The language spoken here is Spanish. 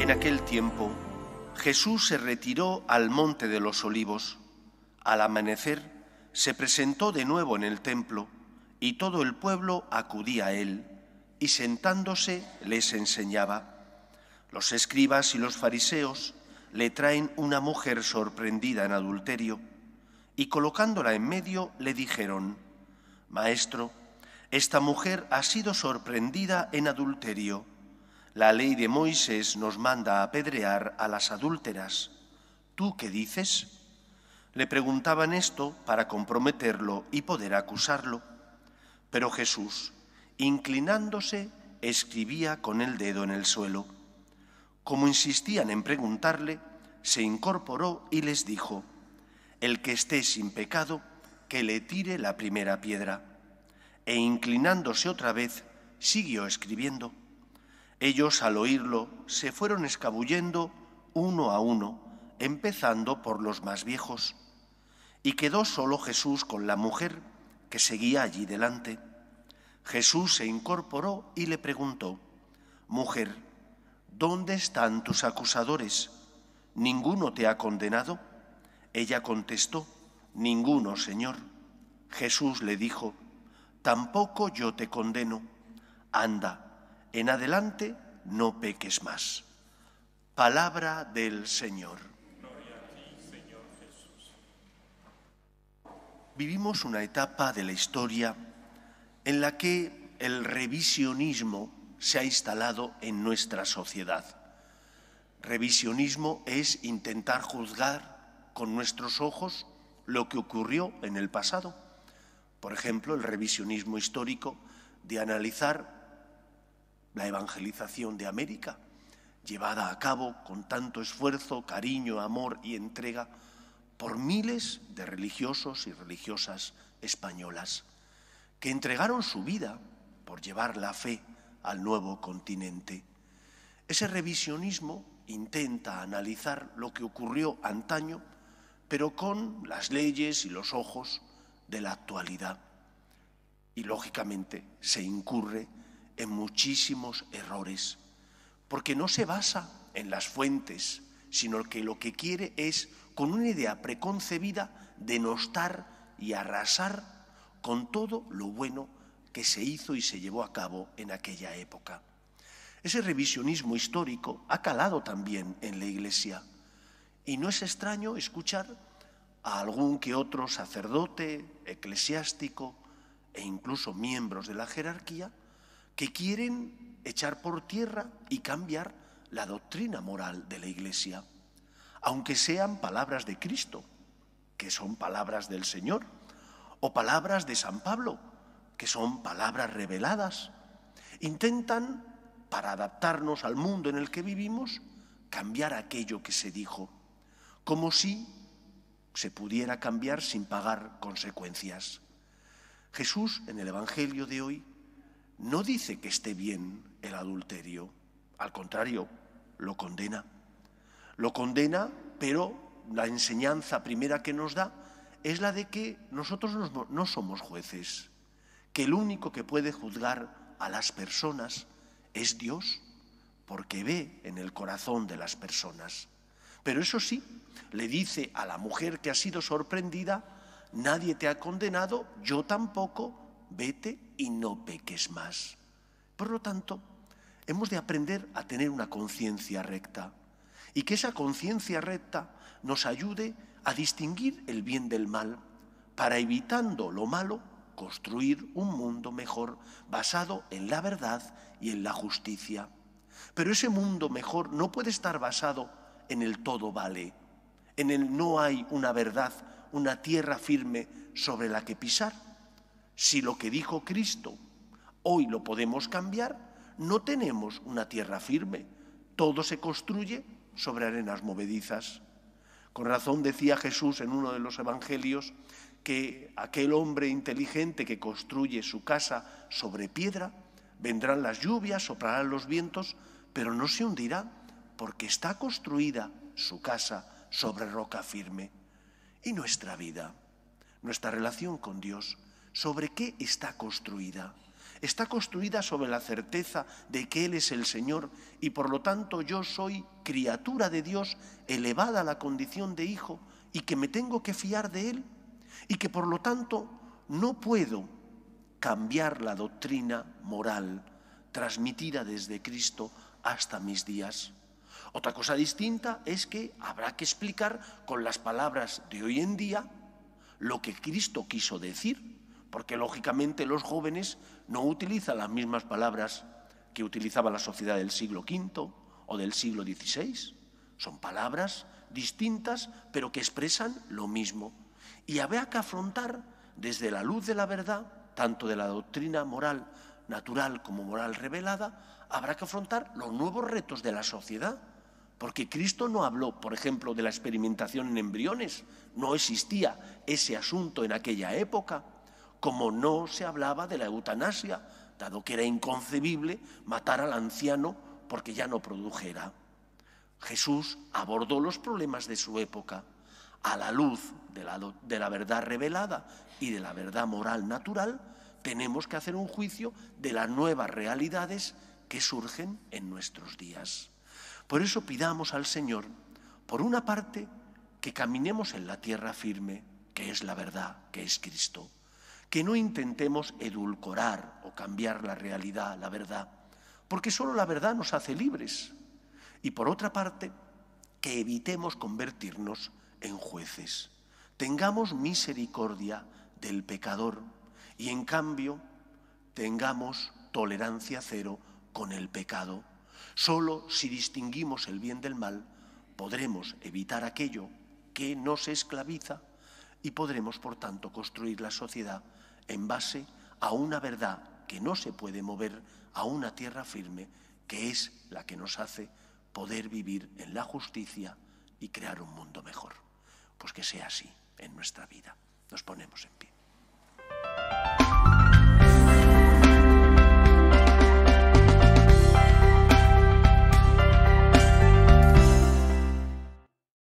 En aquel tiempo, Jesús se retiró al monte de los olivos. Al amanecer, se presentó de nuevo en el templo y todo el pueblo acudía a él y sentándose les enseñaba. Los escribas y los fariseos le traen una mujer sorprendida en adulterio y colocándola en medio le dijeron, Maestro, esta mujer ha sido sorprendida en adulterio la ley de Moisés nos manda a apedrear a las adúlteras. ¿Tú qué dices? Le preguntaban esto para comprometerlo y poder acusarlo. Pero Jesús, inclinándose, escribía con el dedo en el suelo. Como insistían en preguntarle, se incorporó y les dijo, El que esté sin pecado, que le tire la primera piedra. E inclinándose otra vez, siguió escribiendo. Ellos, al oírlo, se fueron escabullendo uno a uno, empezando por los más viejos, y quedó solo Jesús con la mujer que seguía allí delante. Jesús se incorporó y le preguntó, Mujer, ¿dónde están tus acusadores? ¿Ninguno te ha condenado? Ella contestó, Ninguno, Señor. Jesús le dijo, Tampoco yo te condeno. Anda, en adelante no peques más. Palabra del Señor. Gloria a ti, Señor Jesús. Vivimos una etapa de la historia en la que el revisionismo se ha instalado en nuestra sociedad. Revisionismo es intentar juzgar con nuestros ojos lo que ocurrió en el pasado. Por ejemplo, el revisionismo histórico de analizar la evangelización de América, llevada a cabo con tanto esfuerzo, cariño, amor y entrega por miles de religiosos y religiosas españolas, que entregaron su vida por llevar la fe al nuevo continente. Ese revisionismo intenta analizar lo que ocurrió antaño, pero con las leyes y los ojos de la actualidad. Y lógicamente se incurre en muchísimos errores, porque no se basa en las fuentes, sino que lo que quiere es, con una idea preconcebida, denostar y arrasar con todo lo bueno que se hizo y se llevó a cabo en aquella época. Ese revisionismo histórico ha calado también en la Iglesia y no es extraño escuchar a algún que otro sacerdote, eclesiástico e incluso miembros de la jerarquía que quieren echar por tierra y cambiar la doctrina moral de la Iglesia, aunque sean palabras de Cristo, que son palabras del Señor, o palabras de San Pablo, que son palabras reveladas. Intentan, para adaptarnos al mundo en el que vivimos, cambiar aquello que se dijo, como si se pudiera cambiar sin pagar consecuencias. Jesús, en el Evangelio de hoy, no dice que esté bien el adulterio, al contrario, lo condena. Lo condena, pero la enseñanza primera que nos da es la de que nosotros no somos jueces, que el único que puede juzgar a las personas es Dios, porque ve en el corazón de las personas. Pero eso sí, le dice a la mujer que ha sido sorprendida, nadie te ha condenado, yo tampoco, vete y no peques más. Por lo tanto, hemos de aprender a tener una conciencia recta y que esa conciencia recta nos ayude a distinguir el bien del mal para evitando lo malo construir un mundo mejor basado en la verdad y en la justicia. Pero ese mundo mejor no puede estar basado en el todo vale, en el no hay una verdad, una tierra firme sobre la que pisar si lo que dijo Cristo hoy lo podemos cambiar, no tenemos una tierra firme. Todo se construye sobre arenas movedizas. Con razón decía Jesús en uno de los evangelios que aquel hombre inteligente que construye su casa sobre piedra, vendrán las lluvias, soplarán los vientos, pero no se hundirá porque está construida su casa sobre roca firme. Y nuestra vida, nuestra relación con Dios, ¿Sobre qué está construida? Está construida sobre la certeza de que Él es el Señor y por lo tanto yo soy criatura de Dios elevada a la condición de hijo y que me tengo que fiar de Él y que por lo tanto no puedo cambiar la doctrina moral transmitida desde Cristo hasta mis días. Otra cosa distinta es que habrá que explicar con las palabras de hoy en día lo que Cristo quiso decir porque lógicamente los jóvenes no utilizan las mismas palabras que utilizaba la sociedad del siglo V o del siglo XVI. Son palabras distintas, pero que expresan lo mismo. Y habrá que afrontar desde la luz de la verdad, tanto de la doctrina moral natural como moral revelada, habrá que afrontar los nuevos retos de la sociedad. Porque Cristo no habló, por ejemplo, de la experimentación en embriones. No existía ese asunto en aquella época como no se hablaba de la eutanasia, dado que era inconcebible matar al anciano porque ya no produjera. Jesús abordó los problemas de su época a la luz de la, de la, verdad revelada y de la verdad moral natural, tenemos que hacer un juicio de las nuevas realidades que surgen en nuestros días. Por eso pidamos al Señor, por una parte, que caminemos en la tierra firme, que es la verdad, que es Cristo que no intentemos edulcorar o cambiar la realidad, la verdad, porque solo la verdad nos hace libres. Y por otra parte, que evitemos convertirnos en jueces. Tengamos misericordia del pecador y en cambio tengamos tolerancia cero con el pecado. Solo si distinguimos el bien del mal podremos evitar aquello que nos esclaviza y podremos, por tanto, construir la sociedad en base a una verdad que no se puede mover a una tierra firme, que es la que nos hace poder vivir en la justicia y crear un mundo mejor. Pues que sea así en nuestra vida. Nos ponemos en pie.